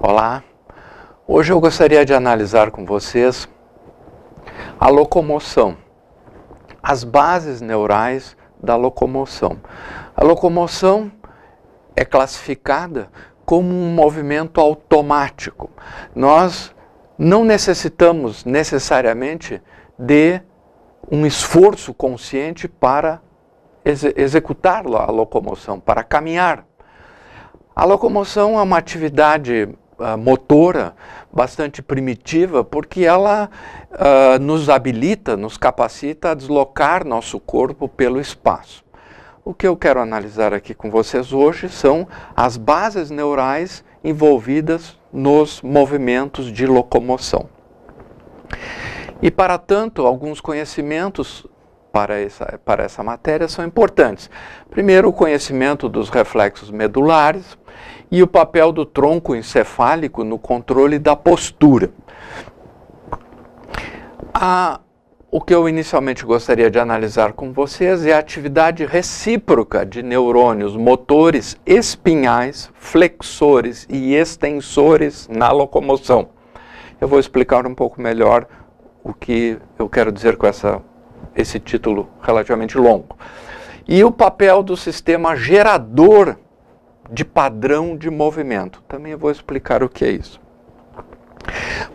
Olá, hoje eu gostaria de analisar com vocês a locomoção, as bases neurais da locomoção. A locomoção é classificada como um movimento automático. Nós não necessitamos necessariamente de um esforço consciente para ex executar a locomoção, para caminhar. A locomoção é uma atividade uh, motora bastante primitiva, porque ela uh, nos habilita, nos capacita a deslocar nosso corpo pelo espaço. O que eu quero analisar aqui com vocês hoje são as bases neurais envolvidas nos movimentos de locomoção. E para tanto, alguns conhecimentos para essa, para essa matéria são importantes. Primeiro, o conhecimento dos reflexos medulares e o papel do tronco encefálico no controle da postura. A o que eu inicialmente gostaria de analisar com vocês é a atividade recíproca de neurônios motores espinhais, flexores e extensores na locomoção. Eu vou explicar um pouco melhor o que eu quero dizer com essa, esse título relativamente longo. E o papel do sistema gerador de padrão de movimento. Também vou explicar o que é isso.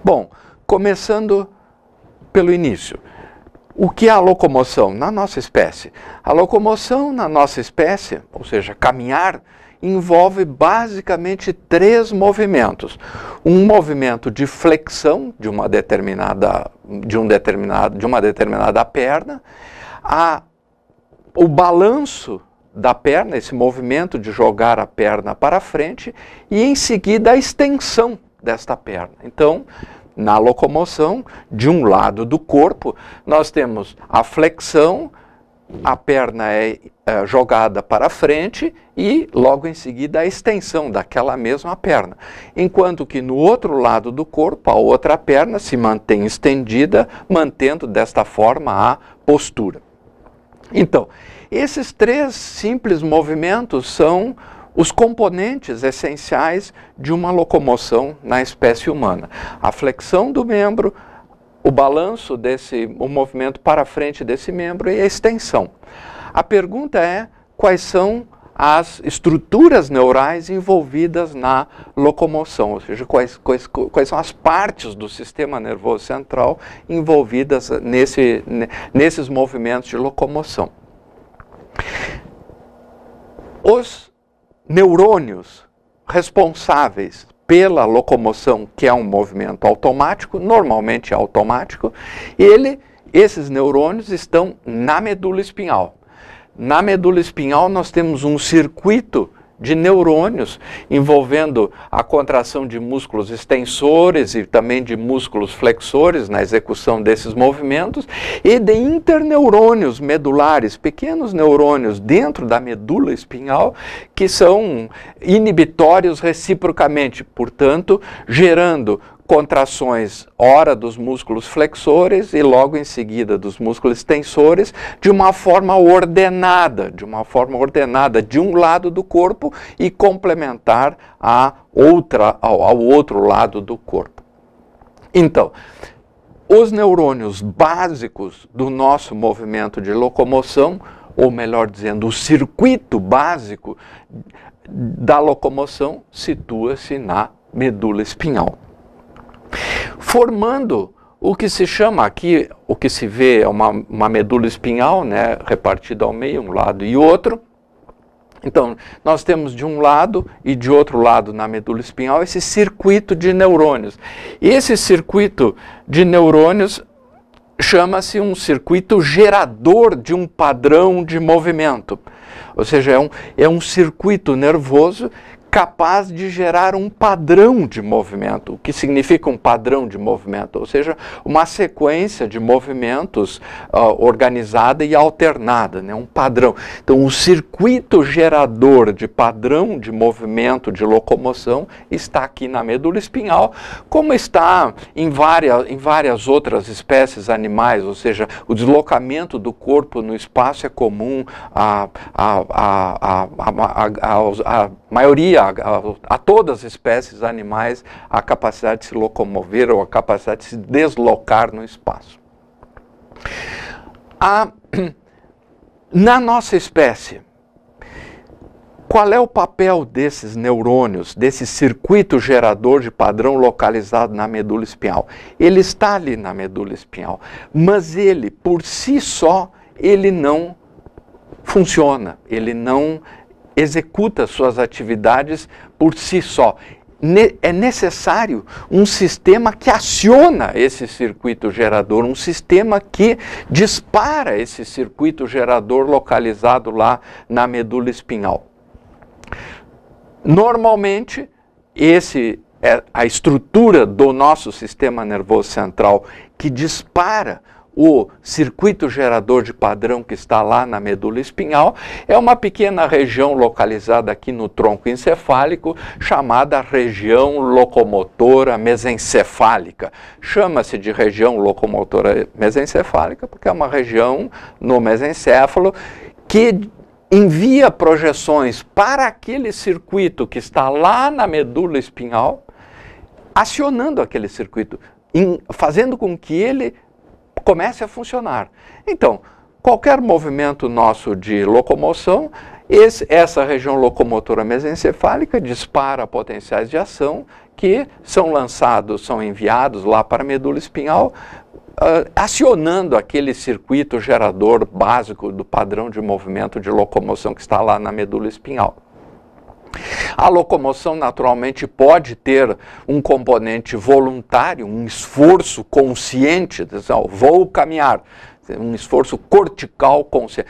Bom, começando pelo início. O que é a locomoção na nossa espécie? A locomoção na nossa espécie, ou seja, caminhar, envolve basicamente três movimentos. Um movimento de flexão de uma determinada de um determinado de uma determinada perna, a o balanço da perna, esse movimento de jogar a perna para frente e em seguida a extensão desta perna. Então, na locomoção, de um lado do corpo, nós temos a flexão, a perna é, é, jogada para frente e logo em seguida a extensão daquela mesma perna. Enquanto que no outro lado do corpo, a outra perna se mantém estendida, mantendo desta forma a postura. Então, esses três simples movimentos são os componentes essenciais de uma locomoção na espécie humana. A flexão do membro, o balanço desse, o movimento para frente desse membro e a extensão. A pergunta é quais são as estruturas neurais envolvidas na locomoção, ou seja, quais, quais, quais são as partes do sistema nervoso central envolvidas nesse, nesses movimentos de locomoção. Os neurônios responsáveis pela locomoção, que é um movimento automático, normalmente é automático, ele, esses neurônios estão na medula espinhal. Na medula espinhal nós temos um circuito de neurônios, envolvendo a contração de músculos extensores e também de músculos flexores na execução desses movimentos, e de interneurônios medulares, pequenos neurônios dentro da medula espinhal, que são inibitórios reciprocamente, portanto, gerando contrações, ora dos músculos flexores e logo em seguida dos músculos tensores, de uma forma ordenada, de uma forma ordenada de um lado do corpo e complementar a outra, ao, ao outro lado do corpo. Então, os neurônios básicos do nosso movimento de locomoção, ou melhor dizendo, o circuito básico da locomoção, situa-se na medula espinhal formando o que se chama aqui, o que se vê é uma, uma medula espinhal, né, repartida ao meio, um lado e outro. Então, nós temos de um lado e de outro lado na medula espinhal esse circuito de neurônios. E esse circuito de neurônios chama-se um circuito gerador de um padrão de movimento. Ou seja, é um, é um circuito nervoso capaz de gerar um padrão de movimento. O que significa um padrão de movimento? Ou seja, uma sequência de movimentos uh, organizada e alternada, né? um padrão. Então, o circuito gerador de padrão de movimento de locomoção está aqui na medula espinhal, como está em várias, em várias outras espécies animais, ou seja, o deslocamento do corpo no espaço é comum a, a, a, a, a, a, a, a maioria a, a, todas as espécies animais a capacidade de se locomover ou a capacidade de se deslocar no espaço. A, na nossa espécie, qual é o papel desses neurônios, desse circuito gerador de padrão localizado na medula espinhal? Ele está ali na medula espinhal, mas ele, por si só, ele não funciona, ele não executa suas atividades por si só. Ne é necessário um sistema que aciona esse circuito gerador, um sistema que dispara esse circuito gerador localizado lá na medula espinhal. Normalmente, esse é a estrutura do nosso sistema nervoso central que dispara o circuito gerador de padrão que está lá na medula espinhal é uma pequena região localizada aqui no tronco encefálico, chamada região locomotora mesencefálica. Chama-se de região locomotora mesencefálica porque é uma região no mesencéfalo que envia projeções para aquele circuito que está lá na medula espinhal, acionando aquele circuito, fazendo com que ele comece a funcionar. Então, qualquer movimento nosso de locomoção, esse, essa região locomotora mesencefálica dispara potenciais de ação que são lançados, são enviados lá para a medula espinhal, uh, acionando aquele circuito gerador básico do padrão de movimento de locomoção que está lá na medula espinhal. A locomoção, naturalmente, pode ter um componente voluntário, um esforço consciente, dizer, assim, vou caminhar, um esforço cortical consciente.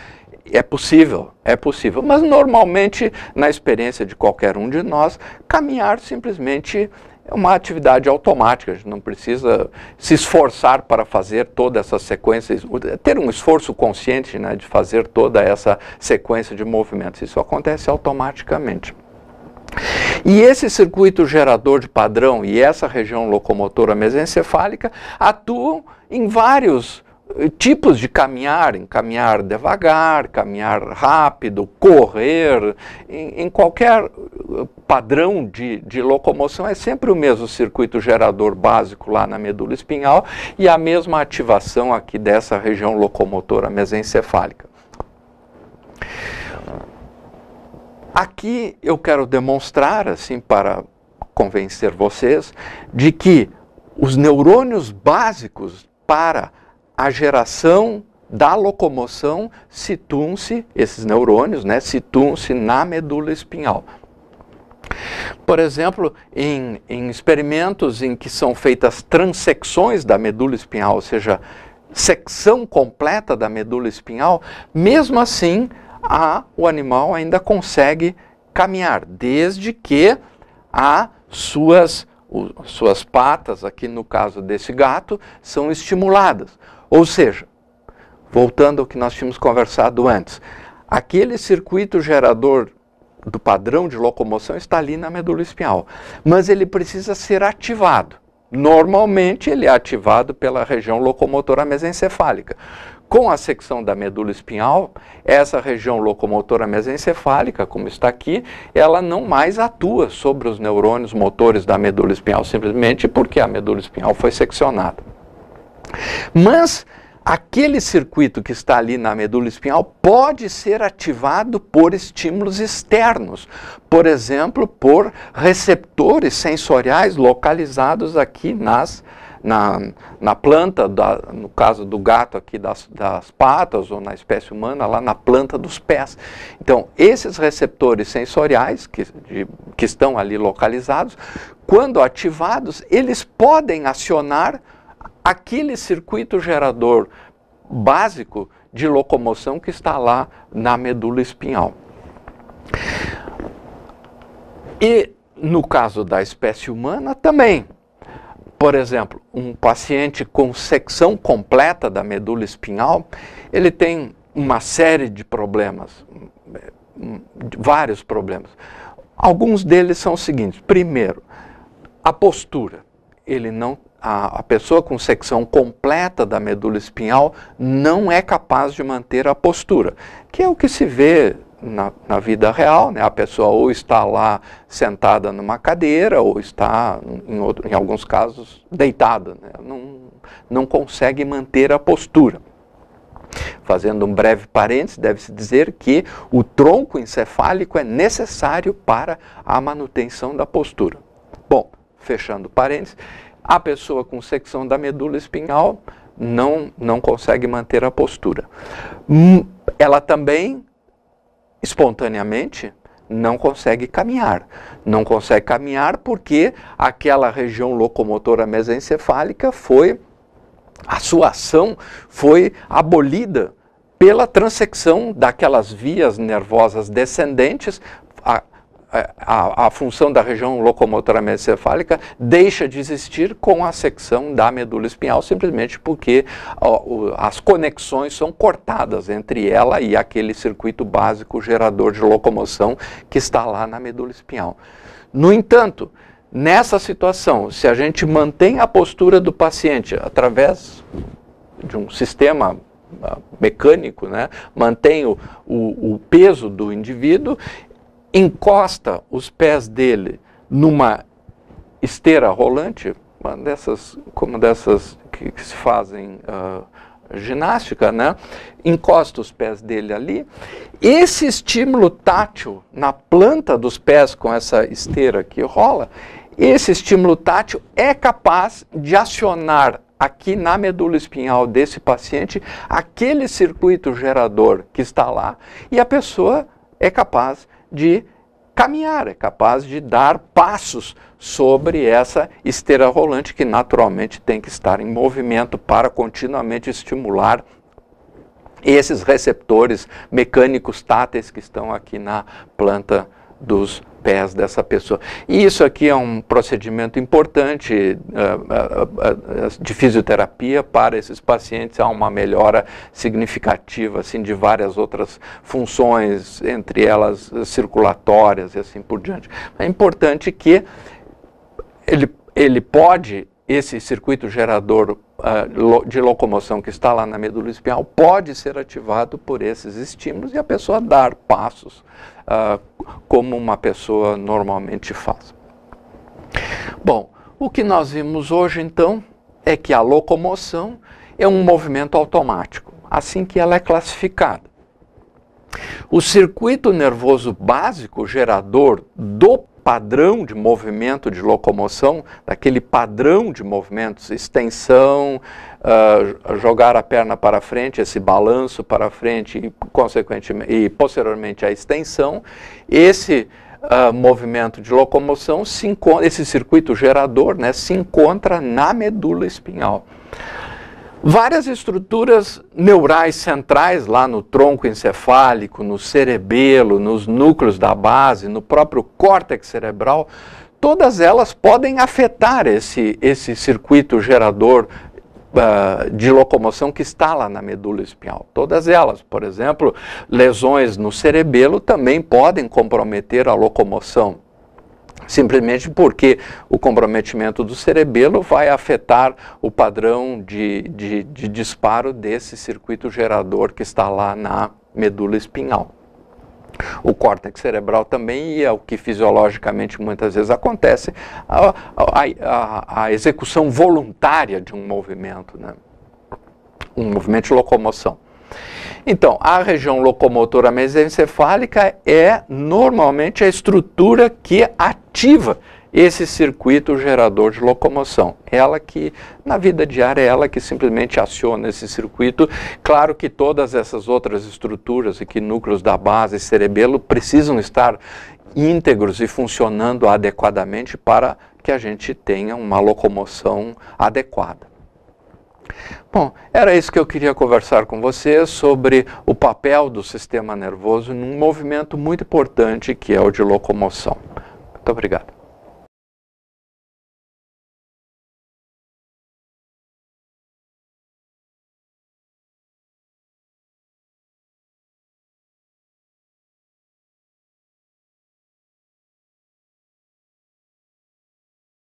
É possível, é possível, mas normalmente, na experiência de qualquer um de nós, caminhar simplesmente é uma atividade automática, a gente não precisa se esforçar para fazer toda essa sequência, ter um esforço consciente né, de fazer toda essa sequência de movimentos. Isso acontece automaticamente. E esse circuito gerador de padrão e essa região locomotora mesencefálica atuam em vários eh, tipos de caminhar, em caminhar devagar, caminhar rápido, correr, em, em qualquer eh, padrão de, de, locomoção é sempre o mesmo circuito gerador básico lá na medula espinhal e a mesma ativação aqui dessa região locomotora mesencefálica. Aqui eu quero demonstrar, assim, para convencer vocês, de que os neurônios básicos para a geração da locomoção situam-se, esses neurônios, né, situam-se na medula espinhal. Por exemplo, em, em, experimentos em que são feitas transecções da medula espinhal, ou seja, secção completa da medula espinhal, mesmo assim a, o animal ainda consegue caminhar, desde que as suas, suas patas, aqui no caso desse gato, são estimuladas. Ou seja, voltando ao que nós tínhamos conversado antes, aquele circuito gerador do padrão de locomoção está ali na medula espinhal, mas ele precisa ser ativado. Normalmente ele é ativado pela região locomotora mesencefálica. Com a secção da medula espinhal, essa região locomotora mesencefálica, como está aqui, ela não mais atua sobre os neurônios motores da medula espinhal, simplesmente porque a medula espinhal foi seccionada. Mas aquele circuito que está ali na medula espinhal pode ser ativado por estímulos externos, por exemplo, por receptores sensoriais localizados aqui nas na, na planta, da, no caso do gato aqui das, das patas, ou na espécie humana, lá na planta dos pés. Então, esses receptores sensoriais que, de, que estão ali localizados, quando ativados, eles podem acionar aquele circuito gerador básico de locomoção que está lá na medula espinhal. E no caso da espécie humana também. Por exemplo, um paciente com secção completa da medula espinhal, ele tem uma série de problemas, vários problemas. Alguns deles são os seguintes. Primeiro, a postura. Ele não, a, a pessoa com secção completa da medula espinhal não é capaz de manter a postura, que é o que se vê na, na, vida real, né? a pessoa ou está lá sentada numa cadeira, ou está, em, outro, em alguns casos, deitada, né? não, não consegue manter a postura. Fazendo um breve parênteses, deve-se dizer que o tronco encefálico é necessário para a manutenção da postura. Bom, fechando parênteses, a pessoa com secção da medula espinhal não, não consegue manter a postura. Hum, ela também espontaneamente, não consegue caminhar. Não consegue caminhar porque aquela região locomotora mesencefálica foi, a sua ação foi abolida pela transecção daquelas vias nervosas descendentes, a, a, a, função da região locomotora mesencefálica deixa de existir com a secção da medula espinhal, simplesmente porque ó, o, as conexões são cortadas entre ela e aquele circuito básico gerador de locomoção que está lá na medula espinhal. No entanto, nessa situação, se a gente mantém a postura do paciente através de um sistema ah, mecânico, né, mantém o, o, o peso do indivíduo encosta os pés dele numa esteira rolante, uma dessas, como dessas que, que se fazem uh, ginástica, né? encosta os pés dele ali. Esse estímulo tátil na planta dos pés com essa esteira que rola, esse estímulo tátil é capaz de acionar aqui na medula espinhal desse paciente aquele circuito gerador que está lá e a pessoa é capaz de caminhar, é capaz de dar passos sobre essa esteira rolante que naturalmente tem que estar em movimento para continuamente estimular esses receptores mecânicos táteis que estão aqui na planta dos pés dessa pessoa. E isso aqui é um procedimento importante uh, uh, uh, de fisioterapia para esses pacientes. Há uma melhora significativa assim, de várias outras funções, entre elas eh, circulatórias e assim por diante. É importante que ele, ele pode, esse circuito gerador de locomoção que está lá na medula espinhal pode ser ativado por esses estímulos e a pessoa dar passos ah, como uma pessoa normalmente faz. Bom, o que nós vimos hoje então é que a locomoção é um movimento automático, assim que ela é classificada. O circuito nervoso básico gerador do padrão de movimento de locomoção, daquele padrão de movimentos, extensão, uh, jogar a perna para frente, esse balanço para frente e, consequentemente, e posteriormente a extensão, esse uh, movimento de locomoção, se encontra, esse circuito gerador né, se encontra na medula espinhal. Várias estruturas neurais centrais, lá no tronco encefálico, no cerebelo, nos núcleos da base, no próprio córtex cerebral, todas elas podem afetar esse, esse circuito gerador ah, de locomoção que está lá na medula espinhal. Todas elas, por exemplo, lesões no cerebelo também podem comprometer a locomoção simplesmente porque o comprometimento do cerebelo vai afetar o padrão de, de, de disparo desse circuito gerador que está lá na medula espinhal. O córtex cerebral também, é o que fisiologicamente muitas vezes acontece, a, a, a execução voluntária de um movimento, né? um movimento de locomoção. Então, a região locomotora mesencefálica é normalmente a estrutura que ativa esse circuito gerador de locomoção. Ela que, na vida diária, é ela que simplesmente aciona esse circuito. Claro que todas essas outras estruturas que núcleos da base e cerebelo, precisam estar íntegros e funcionando adequadamente para que a gente tenha uma locomoção adequada. Bom, era isso que eu queria conversar com você sobre o papel do sistema nervoso num movimento muito importante que é o de locomoção. Muito obrigado.